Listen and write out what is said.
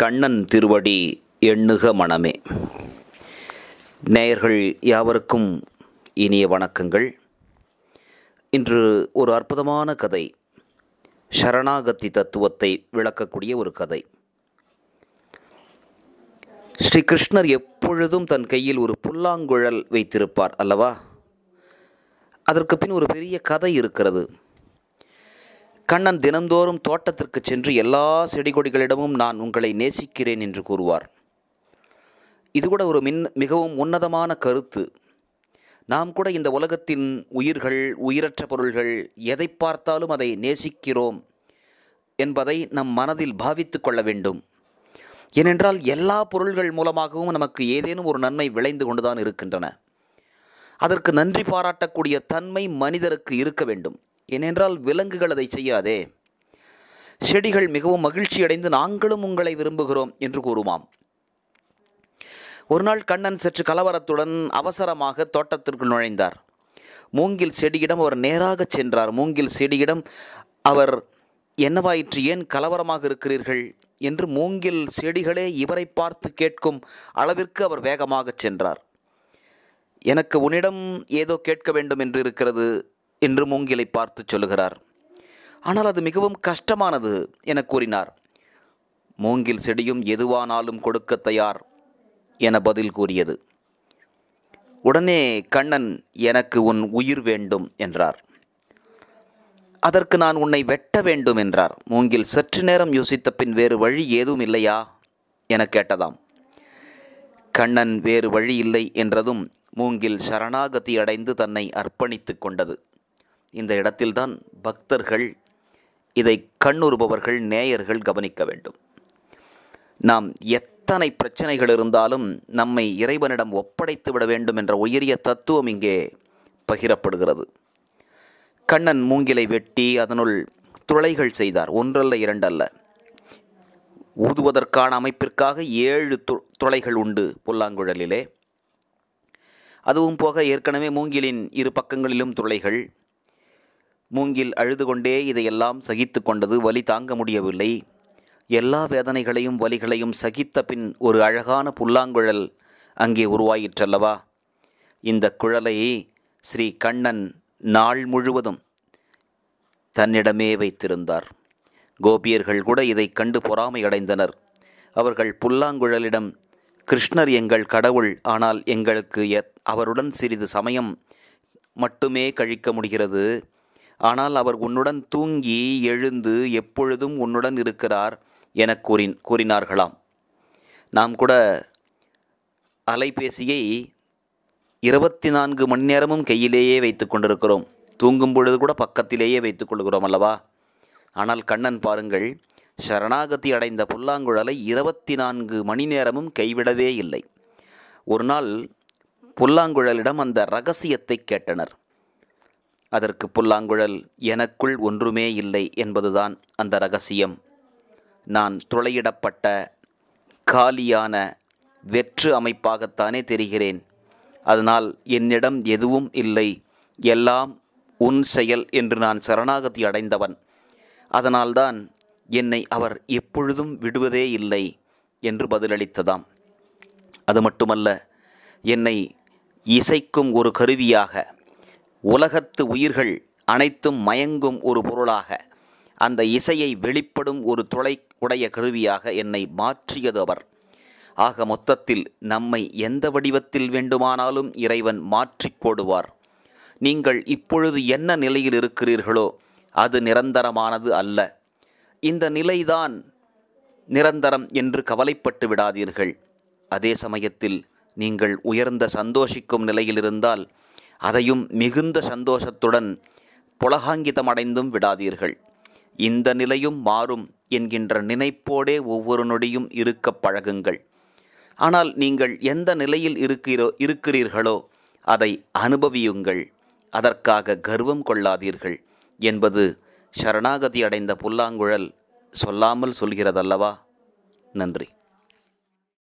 கண்ணன் திருவடி எண்ணுக மனமே நேயர்கள் யாவருக்கும் இனிய வணக்கங்கள் இன்று ஒரு அற்புதமான கதை சரணாகத்தி தத்துவத்தை விளக்கக்கூடிய ஒரு கதை ஸ்ரீ கிருஷ்ணர் எப்பொழுதும் தன் கையில் ஒரு புல்லாங்குழல் வைத்திருப்பார் அல்லவா அதற்கு பின் ஒரு பெரிய கதை இருக்கிறது கண்ணன் தினந்தோறும் தோட்டத்திற்கு சென்று எல்லா செடி கொடிகளிடமும் நான் உங்களை நேசிக்கிறேன் என்று கூறுவார் இது கூட ஒரு மின் மிகவும் உன்னதமான கருத்து நாம் கூட இந்த உலகத்தின் உயிர்கள் உயிரற்ற பொருள்கள் எதை பார்த்தாலும் அதை நேசிக்கிறோம் என்பதை நம் மனதில் பாவித்து கொள்ள வேண்டும் ஏனென்றால் எல்லா பொருள்கள் மூலமாகவும் நமக்கு ஏதேனும் ஒரு நன்மை விளைந்து கொண்டுதான் இருக்கின்றன அதற்கு நன்றி பாராட்டக்கூடிய தன்மை மனிதருக்கு இருக்க வேண்டும் ஏனென்றால் விலங்குகள் அதை செய்யாதே செடிகள் மிகவும் மகிழ்ச்சியடைந்து நாங்களும் உங்களை விரும்புகிறோம் என்று கூறுமாம் ஒருநாள் கண்ணன் சற்று கலவரத்துடன் அவசரமாக தோட்டத்திற்குள் நுழைந்தார் மூங்கில் செடியிடம் அவர் நேராக சென்றார் மூங்கில் செடியிடம் அவர் என்னவாயிற்று ஏன் கலவரமாக இருக்கிறீர்கள் என்று மூங்கில் செடிகளே இவரை பார்த்து கேட்கும் அளவிற்கு அவர் வேகமாக சென்றார் எனக்கு உன்னிடம் ஏதோ கேட்க வேண்டும் என்று இருக்கிறது என்று மூங்கிலை பார்த்து சொல்லுகிறார் ஆனால் அது மிகவும் கஷ்டமானது என கூறினார் மூங்கில் செடியும் எதுவானாலும் கொடுக்க தயார் என பதில் கூறியது உடனே கண்ணன் எனக்கு உன் உயிர் வேண்டும் என்றார் அதற்கு நான் உன்னை வெட்ட வேண்டும் என்றார் மூங்கில் சற்று நேரம் யோசித்த பின் வேறு வழி ஏதும் இல்லையா என கேட்டதாம் கண்ணன் வேறு வழி இல்லை என்றதும் மூங்கில் சரணாகதி அடைந்து தன்னை அர்ப்பணித்துக் கொண்டது இந்த இடத்தில்தான் பக்தர்கள் இதை கண்ணுறுபவர்கள் நேயர்கள் கவனிக்க வேண்டும் நாம் எத்தனை பிரச்சனைகள் இருந்தாலும் நம்மை இறைவனிடம் ஒப்படைத்து விட வேண்டும் என்ற உயரிய தத்துவம் இங்கே பகிரப்படுகிறது கண்ணன் மூங்கிலை வெட்டி அதனுள் துளைகள் செய்தார் ஒன்றல்ல இரண்டல்ல ஊதுவதற்கான அமைப்பிற்காக ஏழு து துளைகள் உண்டு புல்லாங்குழலிலே அதுவும் போக ஏற்கனவே மூங்கிலின் இரு பக்கங்களிலும் துளைகள் மூங்கில் அழுது கொண்டே இதையெல்லாம் சகித்து கொண்டது வலி தாங்க முடியவில்லை எல்லா வேதனைகளையும் வலிகளையும் சகித்த பின் ஒரு அழகான புல்லாங்குழல் அங்கே உருவாயிற்றல்லவா இந்த குழலை ஸ்ரீ கண்ணன் நாள் முழுவதும் தன்னிடமே வைத்திருந்தார் கோபியர்கள் கூட இதை கண்டு பொறாமை அடைந்தனர் அவர்கள் புல்லாங்குழலிடம் கிருஷ்ணர் எங்கள் கடவுள் ஆனால் எங்களுக்கு அவருடன் சிறிது சமயம் மட்டுமே கழிக்க முடிகிறது ஆனால் அவர் உன்னுடன் தூங்கி எழுந்து எப்பொழுதும் உன்னுடன் இருக்கிறார் என கூறின் கூறினார்களாம் நாம் கூட அலைபேசியை இருபத்தி நான்கு மணி நேரமும் கையிலேயே வைத்து கொண்டிருக்கிறோம் தூங்கும் பொழுது கூட பக்கத்திலேயே வைத்துக்கொள்கிறோம் அல்லவா ஆனால் கண்ணன் பாருங்கள் சரணாகதி அடைந்த புல்லாங்குழலை இருபத்தி நான்கு மணி நேரமும் கைவிடவே இல்லை ஒரு நாள் புல்லாங்குழலிடம் அந்த ரகசியத்தை கேட்டனர் அதற்கு புல்லாங்குழல் எனக்குள் ஒன்றுமே இல்லை என்பதுதான் அந்த ரகசியம் நான் துளையிடப்பட்ட காலியான வெற்று அமைப்பாகத்தானே தெரிகிறேன் அதனால் என்னிடம் எதுவும் இல்லை எல்லாம் உன் செயல் என்று நான் சரணாகதி அடைந்தவன் அதனால்தான் என்னை அவர் எப்பொழுதும் விடுவதே இல்லை என்று பதிலளித்ததாம் அது மட்டுமல்ல என்னை இசைக்கும் ஒரு கருவியாக உலகத்து உயிர்கள் அனைத்தும் மயங்கும் ஒரு பொருளாக அந்த இசையை வெளிப்படும் ஒரு துளை உடைய கருவியாக என்னை மாற்றியது அவர் ஆக மொத்தத்தில் நம்மை எந்த வடிவத்தில் வேண்டுமானாலும் இறைவன் மாற்றி போடுவார் நீங்கள் இப்பொழுது என்ன நிலையில் இருக்கிறீர்களோ அது நிரந்தரமானது அல்ல இந்த நிலைதான் நிரந்தரம் என்று கவலைப்பட்டு விடாதீர்கள் அதே சமயத்தில் நீங்கள் உயர்ந்த சந்தோஷிக்கும் நிலையில் இருந்தால் அதையும் மிகுந்த சந்தோஷத்துடன் புலகாங்கிதமடைந்தும் விடாதீர்கள் இந்த நிலையும் மாறும் என்கின்ற நினைப்போடே ஒவ்வொரு நொடியும் இருக்க பழகுங்கள் ஆனால் நீங்கள் எந்த நிலையில் இருக்கிறோ இருக்கிறீர்களோ அதை அனுபவியுங்கள் அதற்காக கர்வம் கொள்ளாதீர்கள் என்பது சரணாகதி அடைந்த புல்லாங்குழல் சொல்லாமல் சொல்கிறதல்லவா நன்றி